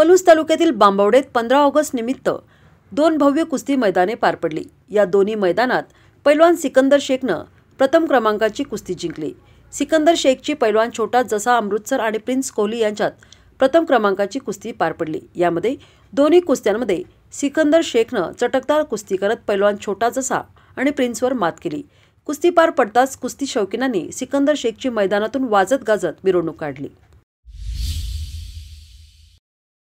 पलूस तालुक्यातील बांबवडेत पंधरा ऑगस्ट निमित्त दोन भव्य कुस्ती मैदाने पार पडली या दोन्ही मैदानात पैलवान सिकंदर शेखनं प्रथम क्रमांकाची कुस्ती जिंकली सिकंदर शेखची पैलवान छोटा जसा अमृतसर आणि प्रिन्स कोहली यांच्यात प्रथम क्रमांकाची कुस्ती पार पडली यामध्ये दोन्ही कुस्त्यांमध्ये सिकंदर शेखनं चटकदार कुस्ती करत पैलवान छोटा जसा आणि प्रिन्सवर मात केली कुस्ती पार पडताच कुस्ती शौकीनांनी सिकंदर शेखची मैदानातून वाजत गाजत मिरवणूक काढली